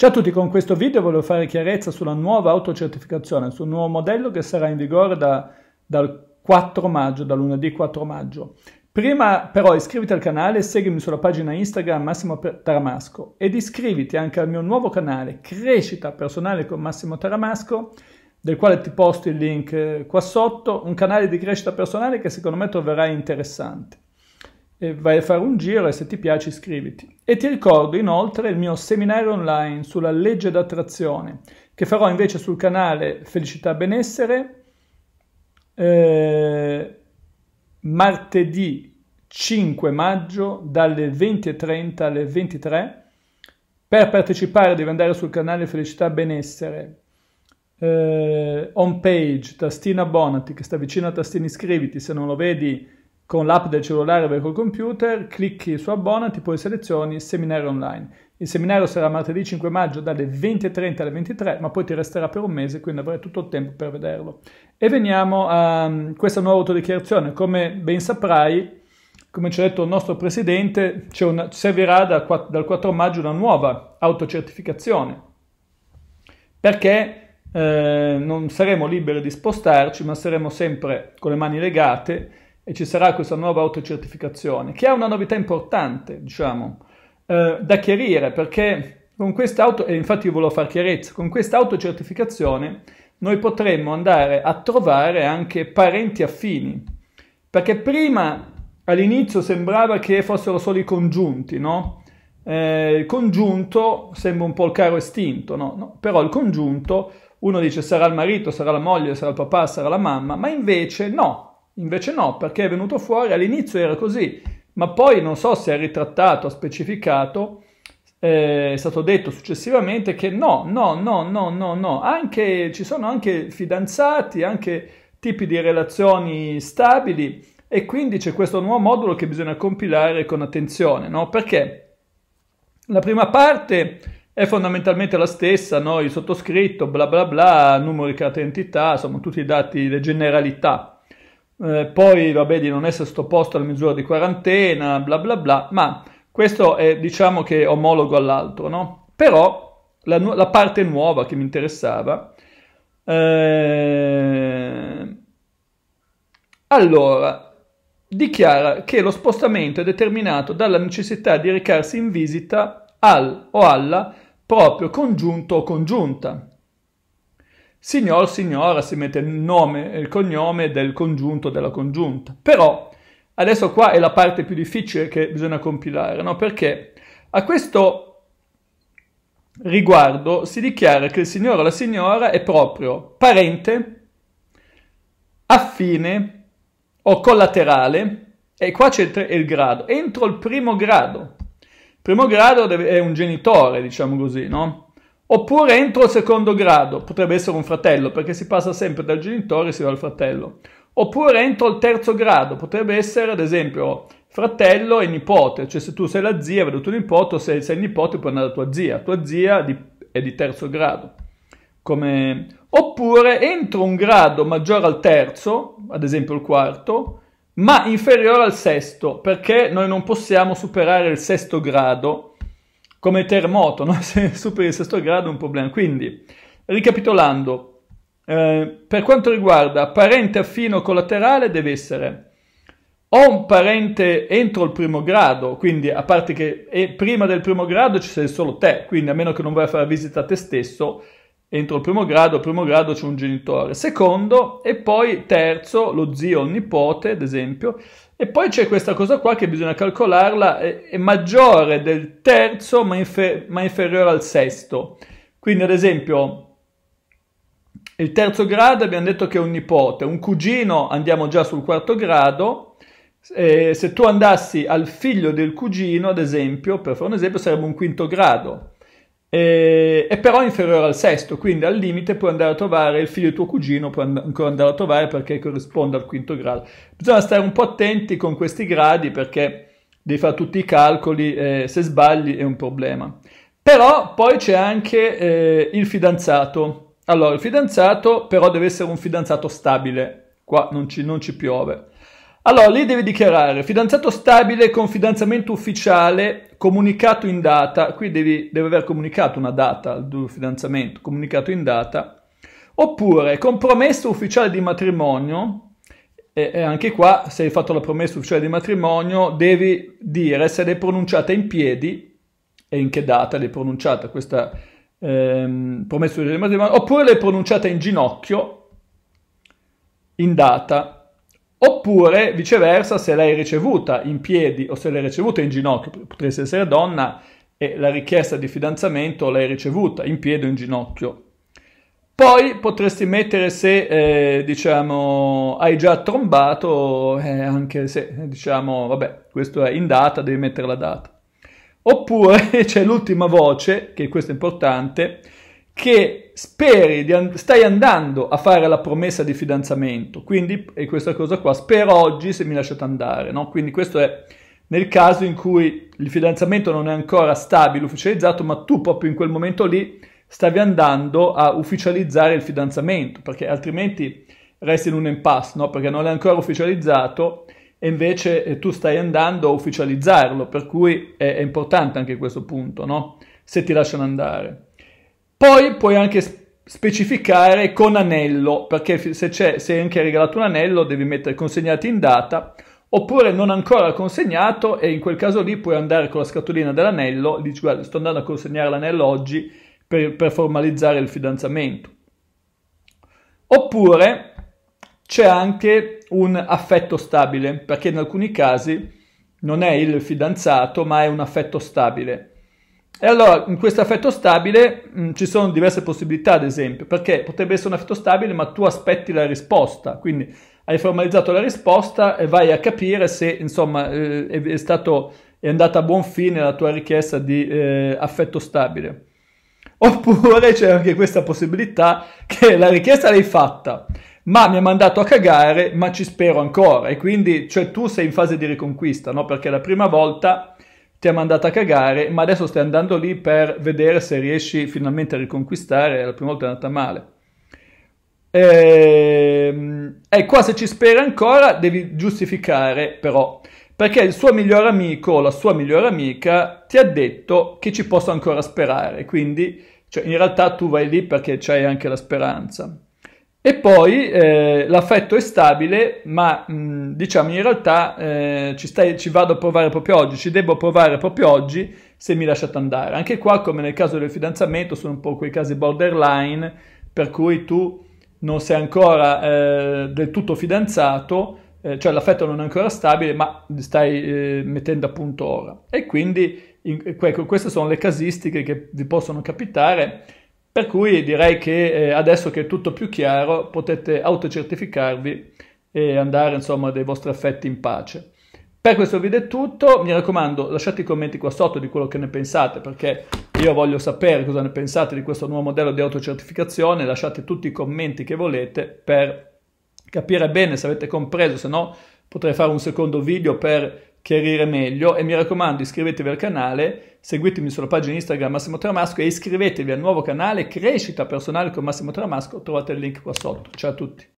Ciao a tutti, con questo video voglio fare chiarezza sulla nuova autocertificazione, sul nuovo modello che sarà in vigore da, dal 4 maggio, da lunedì 4 maggio. Prima però iscriviti al canale, seguimi sulla pagina Instagram Massimo Taramasco ed iscriviti anche al mio nuovo canale Crescita Personale con Massimo Taramasco, del quale ti posto il link eh, qua sotto, un canale di crescita personale che secondo me troverai interessante vai a fare un giro e se ti piace iscriviti. E ti ricordo inoltre il mio seminario online sulla legge d'attrazione che farò invece sul canale Felicità Benessere eh, martedì 5 maggio dalle 20.30 alle 23. Per partecipare devi andare sul canale Felicità Benessere eh, home page, tastina abbonati che sta vicino a tastina iscriviti, se non lo vedi con l'app del cellulare o col computer, clicchi su abbonati, poi selezioni seminario online. Il seminario sarà martedì 5 maggio dalle 20.30 alle 23, ma poi ti resterà per un mese, quindi avrai tutto il tempo per vederlo. E veniamo a mm, questa nuova autodichiarazione. Come ben saprai, come ci ha detto il nostro presidente, una, servirà da, dal 4 maggio una nuova autocertificazione. Perché eh, non saremo liberi di spostarci, ma saremo sempre con le mani legate e ci sarà questa nuova autocertificazione, che ha una novità importante, diciamo, eh, da chiarire, perché con questa auto, e infatti io volevo far chiarezza, con questa autocertificazione noi potremmo andare a trovare anche parenti affini, perché prima all'inizio sembrava che fossero solo i congiunti, no? Eh, il congiunto sembra un po' il caro estinto, no? no? Però il congiunto, uno dice sarà il marito, sarà la moglie, sarà il papà, sarà la mamma, ma invece no, Invece no, perché è venuto fuori, all'inizio era così, ma poi non so se è ritrattato, ha specificato, eh, è stato detto successivamente che no, no, no, no, no, no, anche, ci sono anche fidanzati, anche tipi di relazioni stabili e quindi c'è questo nuovo modulo che bisogna compilare con attenzione, no? Perché la prima parte è fondamentalmente la stessa, no? il sottoscritto, bla bla bla, numeri, carta d'identità, insomma tutti i dati, le generalità eh, poi vabbè di non essere sottoposto alla misura di quarantena, bla bla bla, ma questo è diciamo che omologo all'altro, no? Però la, la parte nuova che mi interessava, eh, allora, dichiara che lo spostamento è determinato dalla necessità di recarsi in visita al o alla proprio congiunto o congiunta Signor, signora, si mette il nome e il cognome del congiunto della congiunta. Però, adesso qua è la parte più difficile che bisogna compilare, no? Perché a questo riguardo si dichiara che il signore o la signora è proprio parente, affine o collaterale, e qua c'è il grado, entro il primo grado. Il primo grado è un genitore, diciamo così, no? Oppure entro il secondo grado, potrebbe essere un fratello, perché si passa sempre dal genitore e si va al fratello. Oppure entro il terzo grado, potrebbe essere ad esempio fratello e nipote, cioè se tu sei la zia, vedo tuo nipote, o se sei il nipote puoi andare da tua zia, tua zia è di terzo grado. Come... Oppure entro un grado maggiore al terzo, ad esempio il quarto, ma inferiore al sesto, perché noi non possiamo superare il sesto grado come terremoto, no? se superi il sesto grado è un problema. Quindi, ricapitolando, eh, per quanto riguarda parente affino collaterale deve essere o un parente entro il primo grado, quindi a parte che eh, prima del primo grado ci sei solo te, quindi a meno che non vai a fare visita a te stesso, entro il primo grado, al primo grado c'è un genitore, secondo e poi terzo, lo zio, il nipote, ad esempio, e poi c'è questa cosa qua che bisogna calcolarla, è, è maggiore del terzo ma, infer- ma inferiore al sesto. Quindi ad esempio il terzo grado abbiamo detto che è un nipote, un cugino andiamo già sul quarto grado, eh, se tu andassi al figlio del cugino, ad esempio, per fare un esempio, sarebbe un quinto grado e, è però inferiore al sesto, quindi al limite puoi andare a trovare il figlio di tuo cugino, puoi and- ancora andare a trovare perché corrisponde al quinto grado. Bisogna stare un po' attenti con questi gradi perché devi fare tutti i calcoli, eh, se sbagli è un problema. Però poi c'è anche eh, il fidanzato. Allora, il fidanzato però deve essere un fidanzato stabile, qua non ci, non ci piove. Allora, lei deve dichiarare fidanzato stabile con fidanzamento ufficiale comunicato in data, qui devi, deve aver comunicato una data del fidanzamento, comunicato in data, oppure con compromesso ufficiale di matrimonio, e, e anche qua se hai fatto la promessa ufficiale di matrimonio devi dire se l'hai pronunciata in piedi e in che data l'hai pronunciata questa ehm, promessa ufficiale di matrimonio, oppure l'hai pronunciata in ginocchio in data Oppure viceversa, se l'hai ricevuta in piedi o se l'hai ricevuta in ginocchio, potresti essere donna e la richiesta di fidanzamento l'hai ricevuta in piedi o in ginocchio. Poi potresti mettere se, eh, diciamo, hai già trombato, eh, anche se, diciamo, vabbè, questo è in data, devi mettere la data. Oppure c'è l'ultima voce, che questo è importante, che speri di and- stai andando a fare la promessa di fidanzamento, quindi è questa cosa qua, spero oggi se mi lasciate andare, no? Quindi questo è nel caso in cui il fidanzamento non è ancora stabile, ufficializzato, ma tu proprio in quel momento lì stavi andando a ufficializzare il fidanzamento, perché altrimenti resti in un impasse, no? Perché non è ancora ufficializzato e invece eh, tu stai andando a ufficializzarlo, per cui è, è importante anche questo punto, no? Se ti lasciano andare. Poi puoi anche specificare con anello, perché se, c'è, se è anche regalato un anello devi mettere consegnati in data, oppure non ancora consegnato e in quel caso lì puoi andare con la scatolina dell'anello, dici guarda sto andando a consegnare l'anello oggi per, per formalizzare il fidanzamento. Oppure c'è anche un affetto stabile, perché in alcuni casi non è il fidanzato ma è un affetto stabile. E allora in questo affetto stabile mh, mm, ci sono diverse possibilità, ad esempio, perché potrebbe essere un affetto stabile ma tu aspetti la risposta, quindi hai formalizzato la risposta e vai a capire se insomma eh, è, stato, è, andata a buon fine la tua richiesta di eh, affetto stabile. Oppure c'è anche questa possibilità che la richiesta l'hai fatta, ma mi ha mandato a cagare, ma ci spero ancora e quindi cioè tu sei in fase di riconquista, no? Perché la prima volta ti ha mandato a cagare, ma adesso stai andando lì per vedere se riesci finalmente a riconquistare, la prima volta è andata male. E, ehm, e qua se ci spera ancora devi giustificare però, perché il suo miglior amico o la sua migliore amica ti ha detto che ci posso ancora sperare, quindi cioè, in realtà tu vai lì perché c'è anche la speranza. E poi eh, l'affetto è stabile, ma mh, diciamo in realtà eh, ci, stai, ci, vado a provare proprio oggi, ci devo provare proprio oggi se mi lasciate andare. Anche qua, come nel caso del fidanzamento, sono un po' quei casi borderline per cui tu non sei ancora eh, del tutto fidanzato, eh, cioè l'affetto non è ancora stabile, ma stai eh, mettendo a punto ora. E quindi in, ecco, queste sono le casistiche che vi possono capitare per cui direi che eh, adesso che è tutto più chiaro potete autocertificarvi e andare insomma dei vostri affetti in pace. Per questo video è tutto, mi raccomando lasciate i commenti qua sotto di quello che ne pensate perché io voglio sapere cosa ne pensate di questo nuovo modello di autocertificazione, lasciate tutti i commenti che volete per capire bene se avete compreso, se no potrei fare un secondo video per chiarire meglio e mi raccomando iscrivetevi al canale, seguitemi sulla pagina Instagram Massimo Tramasco e iscrivetevi al nuovo canale Crescita Personale con Massimo Tramasco, trovate il link qua sotto. Ciao a tutti!